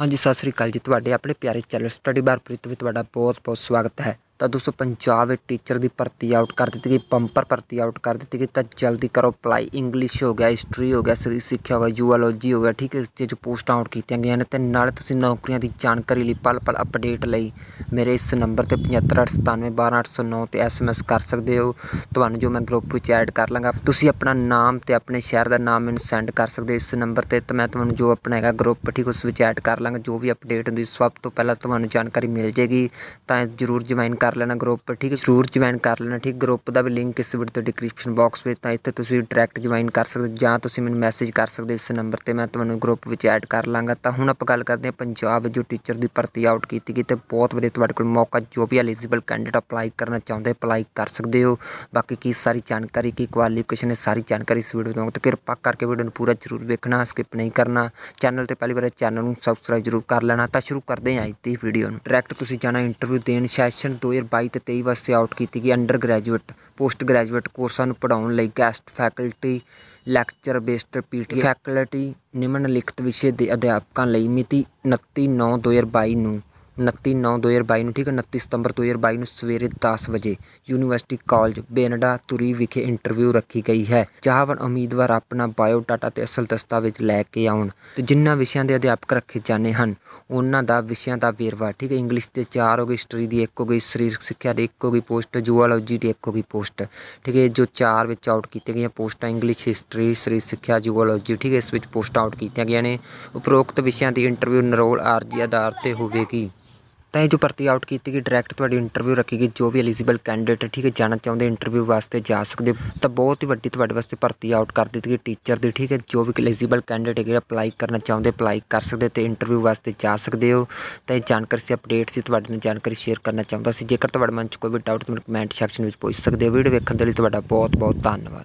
ਹਾਂਜੀ ਸਤਿ ਸ੍ਰੀ ਅਕਾਲ ਜੀ ਤੁਹਾਡੇ ਆਪਣੇ ਪਿਆਰੇ ਚੈਨਲ ਸਟੱਡੀ ਬਾਰ ਪ੍ਰੀਤ ਵਿੱਚ ਤੁਹਾਡਾ ਬਹੁਤ ਬਹੁਤ ਸਵਾਗਤ ਹੈ ਤਾਂ ਦੋਸਤੋ ਪੰਜਾਬ ਵਿੱਚ ਟੀਚਰ ਦੀ ਭਰਤੀ ਆਊਟ ਕਰ ਦਿੱਤੀ ਗਈ ਪੰਪਰ ਭਰਤੀ ਆਊਟ ਕਰ ਦਿੱਤੀ ਗਈ ਤਾਂ ਜਲਦੀ ਕਰੋ ਅਪਲਾਈ ਇੰਗਲਿਸ਼ ਹੋ ਗਿਆ ਹਿਸਟਰੀ ਹੋ ਗਿਆ ਸਰੀ ਸਿੱਖਿਆ ਹੋ ਗਿਆ ਜੂਆਲੋਜੀ ਹੋ ਗਿਆ ਠੀਕ ਹੈ ਇਸ ਤੇ ਜੋ ਪੋਸਟਾਂ ਆਊਟ ਕੀਤੀਆਂ ਗਈਆਂ ਨੇ ਤੇ ਨਾਲ ਤੁਸੀਂ ਨੌਕਰੀਆਂ ਦੀ ਜਾਣਕਾਰੀ ਲਈ ਪਲ-ਪਲ ਅਪਡੇਟ ਲਈ ਮੇਰੇ ਇਸ ਨੰਬਰ ਤੇ 7589712809 ਤੇ ਐਸਐਮਐਸ ਕਰ ਸਕਦੇ ਹੋ ਤੁਹਾਨੂੰ ਜੋ ਮੈਂ ਗਰੁੱਪ ਵਿੱਚ ਐਡ ਕਰ ਲਾਂਗਾ ਤੁਸੀਂ ਆਪਣਾ ਨਾਮ ਤੇ ਆਪਣੇ ਸ਼ਹਿਰ ਦਾ ਨਾਮ ਮੈਨੂੰ ਸੈਂਡ ਕਰ ਸਕਦੇ ਇਸ ਨੰਬਰ ਤੇ ਤਾਂ ਮੈਂ ਤੁਹਾਨੂੰ ਜੋ ਆਪਣਾ ਹੈਗਾ ਗਰੁੱਪ ਠੀਕ ਉਸ ਵਿੱਚ ਐਡ ਕਰ ਲਾਂਗਾ ਜੋ ਵੀ ਅਪਡੇਟ ਹੁੰਦੀ ਸਭ ਤੋਂ ਪਹਿਲਾਂ ਤੁਹਾਨੂੰ ਜਾਣਕਾਰੀ ਮਿਲ ਜੇਗੀ ਤਾਂ ਜ਼ਰੂਰ ਜੁਆਇਨ ਕਰ ਕਰ ਲੈਣਾ ਗਰੁੱਪ ਠੀਕ ਹੈ ਜ਼ਰੂਰ ਜੁਆਇਨ ਕਰ ਲੈਣਾ ਠੀਕ ਗਰੁੱਪ ਦਾ ਵੀ ਲਿੰਕ ਇਸ ਵੀਡੀਓ ਦੇ ਡਿਸਕ੍ਰਿਪਸ਼ਨ ਬਾਕਸ ਵਿੱਚ ਤਾਂ ਇੱਥੇ ਤੁਸੀਂ ਡਾਇਰੈਕਟ ਜੁਆਇਨ ਕਰ ਸਕਦੇ ਜਾਂ ਤੁਸੀਂ ਮੈਨੂੰ ਮੈਸੇਜ ਕਰ ਸਕਦੇ ਇਸ ਨੰਬਰ ਤੇ ਮੈਂ ਤੁਹਾਨੂੰ ਗਰੁੱਪ ਵਿੱਚ ਐਡ ਕਰ ਲਾਂਗਾ ਤਾਂ ਹੁਣ ਆਪਾਂ ਗੱਲ ਕਰਦੇ ਹਾਂ ਪੰਜਾਬ ਜੋ ਟੀਚਰ ਦੀ ਭਰਤੀ ਆਊਟ ਕੀਤੀ ਗਈ ਤੇ ਬਹੁਤ ਵਧੀਆ ਤੁਹਾਡੇ ਕੋਲ ਮੌਕਾ ਜੋ ਵੀ ਐਲੀਜੀਬਲ ਕੈਂਡੀਡੇਟ ਅਪਲਾਈ ਕਰਨਾ ਚਾਹੁੰਦੇ ਅਪਲਾਈ ਕਰ ਸਕਦੇ ਹੋ ਬਾਕੀ ਕੀ ਸਾਰੀ ਜਾਣਕਾਰੀ ਕੀ ਕੁਆਲੀਫਿਕੇਸ਼ਨ ਹੈ ਸਾਰੀ ਜਾਣਕਾਰੀ ਇਸ ਵੀਡੀਓ ਤੋਂ ਤੇ ਕਿਰਪਾ ਕਰਕੇ ਵੀਡੀਓ ਨੂੰ ਪੂਰਾ ਜ਼ਰੂਰ ਵੇਖਣਾ ਸਕਿਪ ਨਹੀਂ ਕਰਨਾ ਚੈਨਲ ਤੇ ਪਹਿਲੀ ਵਾਰ ਚੈਨਲ ਨੂੰ ਸਬਸਕ੍ਰਾਈਬ ਜ਼ਰੂਰ ਕਰ ਲੈਣਾ ਤਾਂ ਸ਼ੁਰੂ ਕਰਦੇ ਹਾਂ ਅੱਜ ਦੀ ਵੀਡੀਓ ਨੂੰ ਡਾਇਰੈਕਟ ਤੁਸੀਂ ਜਾਣਾ ਇੰਟਰਵਿਊ ਦੇਣ ਸੈਸ਼ਨ 2 2022 ਤੇ 23 ਵਾਸਤੇ ਆਊਟ ਕੀਤੀ ਗਈ ਅੰਡਰ ਗ੍ਰੈਜੂਏਟ ਪੋਸਟ ਗ੍ਰੈਜੂਏਟ ਕੋਰਸਾਂ ਨੂੰ ਪੜਾਉਣ ਲਈ guest faculty lecture based PT faculty ਨਿਮਨ ਲਿਖਤ ਵਿਸ਼ੇ ਦੇ ਅਧਿਆਪਕਾਂ ਲਈ ਮਿਤੀ 29/9/2022 ਨੂੰ 29/9/2022 ਨੂੰ ਠੀਕ ਹੈ 29 ਸਤੰਬਰ 2022 ਨੂੰ ਸਵੇਰੇ 10 ਵਜੇ ਯੂਨੀਵਰਸਿਟੀ ਕਾਲਜ ਬੇਨਡਾ ਤੁਰੀ ਵਿਖੇ ਇੰਟਰਵਿਊ ਰੱਖੀ ਗਈ ਹੈ ਚਾਹਵਨ ਉਮੀਦਵਾਰ ਆਪਣਾ ਬਾਇਓ ਡਾਟਾ ਤੇ ਅਸਲ ਦਸਤਾਵੇਜ਼ ਲੈ ਕੇ ਆਉਣ ਤੇ ਜਿੰਨਾ ਵਿਸ਼ਿਆਂ ਦੇ ਅਧਿਆਪਕ ਰੱਖੇ ਜਾਣੇ ਹਨ ਉਹਨਾਂ ਦਾ ਵਿਸ਼ਿਆਂ ਦਾ ਵੇਰਵਾ ਠੀਕ ਹੈ ਇੰਗਲਿਸ਼ ਤੇ 4 ਹੋ ਗਈ ਹਿਸਟਰੀ ਦੀ 1 ਹੋ ਗਈ ਸਰੀਰਕ ਸਿੱਖਿਆ ਦੀ 1 ਹੋ ਗਈ ਪੋਸਟ ਜੂਆਲੋਜੀ ਦੀ 1 ਹੋ ਗਈ ਪੋਸਟ ਠੀਕ ਹੈ ਜੋ 4 ਵਿੱਚ ਆਊਟ ਕੀਤੀਆਂ ਗਈਆਂ ਪੋਸਟਾਂ ਇੰਗਲਿਸ਼ ਹਿਸਟਰੀ ਸਰੀਰ ਸਿੱਖਿਆ ਜੂਆਲੋਜੀ ਠੀਕ ਹੈ ਇਸ ਵਿੱਚ ਪੋਸਟਾਂ ਆਊਟ ਕੀਤੀਆਂ ਗਈਆਂ ਨੇ ਉਪਰੋਕਤ ਵਿਸ਼ਿਆਂ ਦੀ ਇੰਟਰਵਿਊ ਨਰੋਲ ਆਰਜੀ ਆਧਾਰ ਤੇ ਹੋਵੇਗੀ ਤਾਂ ਇਹ ਜੋ ਭਰਤੀ ਆਊਟ ਕੀਤੀ ਗਈ ਡਾਇਰੈਕਟ ਤੁਹਾਡੀ ਇੰਟਰਵਿਊ ਰੱਖੀ ਗਈ ਜੋ ਵੀ ਐਲੀਜੀਬਲ ਕੈਂਡੀਡੇਟ ਠੀਕ ਹੈ ਜਾਣਾ ਚਾਹੁੰਦੇ ਇੰਟਰਵਿਊ ਵਾਸਤੇ ਜਾ ਸਕਦੇ ਤਾਂ ਬਹੁਤ ਹੀ ਵੱਡੀ ਤੁਹਾਡੇ ਵਾਸਤੇ ਭਰਤੀ ਆਊਟ ਕਰ ਦਿੱਤੀ ਗਈ ਟੀਚਰ ਦੀ ਠੀਕ ਹੈ ਜੋ ਵੀ ਐਲੀਜੀਬਲ ਕੈਂਡੀਡੇਟ ਹੈਗੇ ਅਪਲਾਈ ਕਰਨਾ ਚਾਹੁੰਦੇ ਅਪਲਾਈ ਕਰ ਸਕਦੇ ਤੇ ਇੰਟਰਵਿਊ ਵਾਸਤੇ ਜਾ ਸਕਦੇ ਹੋ ਤਾਂ ਇਹ ਜਾਣਕਾਰੀ ਸੀ ਅਪਡੇਟ ਸੀ ਤੁਹਾਡੇ ਨਾਲ ਜਾਣਕਾਰੀ ਸ਼ੇਅਰ ਕਰਨਾ ਚਾਹੁੰਦਾ ਸੀ ਜੇਕਰ ਤੁਹਾਡੇ ਮਨ 'ਚ ਕੋਈ ਵੀ ਡਾਊਟ ਮੈਨੂੰ ਕਮੈਂਟ ਸੈਕਸ਼ਨ ਵਿੱਚ ਪੁੱਛ ਸਕਦੇ ਹੋ ਵੀਡੀਓ ਵੇਖਣ ਦੇ ਲਈ ਤੁਹਾਡਾ ਬਹੁਤ ਬਹੁਤ ਧੰਨਵਾਦ